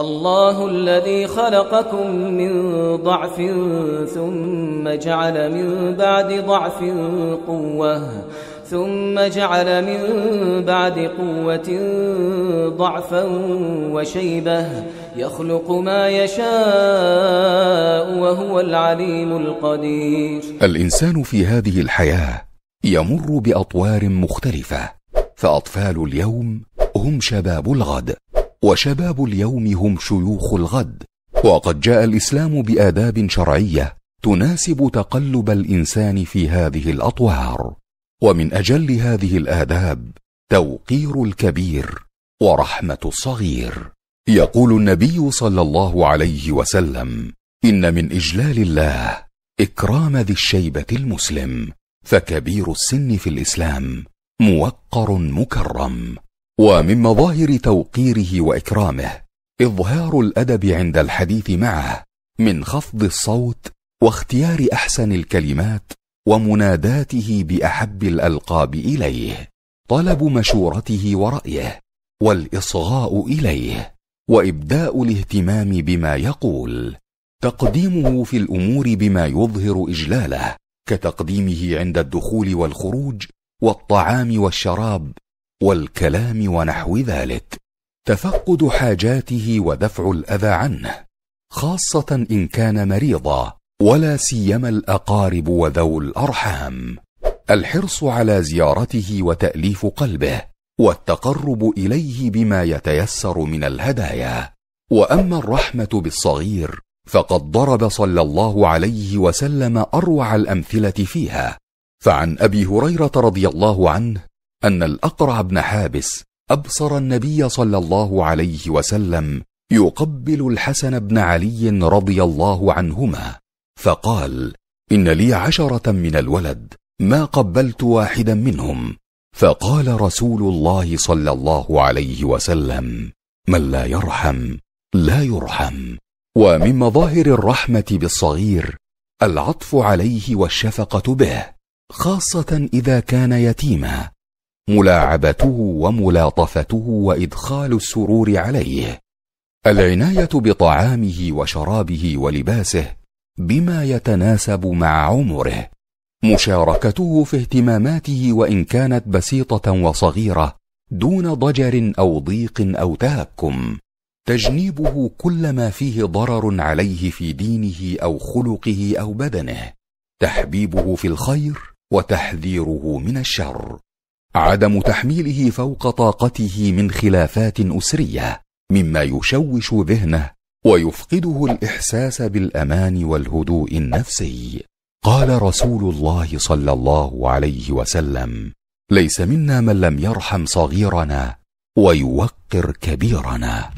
الله الذي خلقكم من ضعف ثم جعل من بعد ضعف قوة ثم جعل من بعد قوة ضعفا وشيبة يخلق ما يشاء وهو العليم القدير الإنسان في هذه الحياة يمر بأطوار مختلفة فأطفال اليوم هم شباب الغد وشباب اليوم هم شيوخ الغد وقد جاء الاسلام باداب شرعيه تناسب تقلب الانسان في هذه الاطوار ومن اجل هذه الاداب توقير الكبير ورحمه الصغير يقول النبي صلى الله عليه وسلم ان من اجلال الله اكرام ذي الشيبه المسلم فكبير السن في الاسلام موقر مكرم ومن مظاهر توقيره واكرامه اظهار الادب عند الحديث معه من خفض الصوت واختيار احسن الكلمات ومناداته باحب الالقاب اليه طلب مشورته ورايه والاصغاء اليه وابداء الاهتمام بما يقول تقديمه في الامور بما يظهر اجلاله كتقديمه عند الدخول والخروج والطعام والشراب والكلام ونحو ذلك تفقد حاجاته ودفع الاذى عنه خاصه ان كان مريضا ولا سيما الاقارب وذوو الارحام الحرص على زيارته وتاليف قلبه والتقرب اليه بما يتيسر من الهدايا واما الرحمه بالصغير فقد ضرب صلى الله عليه وسلم اروع الامثله فيها فعن ابي هريره رضي الله عنه ان الاقرع بن حابس ابصر النبي صلى الله عليه وسلم يقبل الحسن بن علي رضي الله عنهما فقال ان لي عشره من الولد ما قبلت واحدا منهم فقال رسول الله صلى الله عليه وسلم من لا يرحم لا يرحم ومن مظاهر الرحمه بالصغير العطف عليه والشفقه به خاصه اذا كان يتيما ملاعبته وملاطفته وادخال السرور عليه العنايه بطعامه وشرابه ولباسه بما يتناسب مع عمره مشاركته في اهتماماته وان كانت بسيطه وصغيره دون ضجر او ضيق او تهكم تجنيبه كل ما فيه ضرر عليه في دينه او خلقه او بدنه تحبيبه في الخير وتحذيره من الشر عدم تحميله فوق طاقته من خلافات اسريه مما يشوش ذهنه ويفقده الاحساس بالامان والهدوء النفسي قال رسول الله صلى الله عليه وسلم ليس منا من لم يرحم صغيرنا ويوقر كبيرنا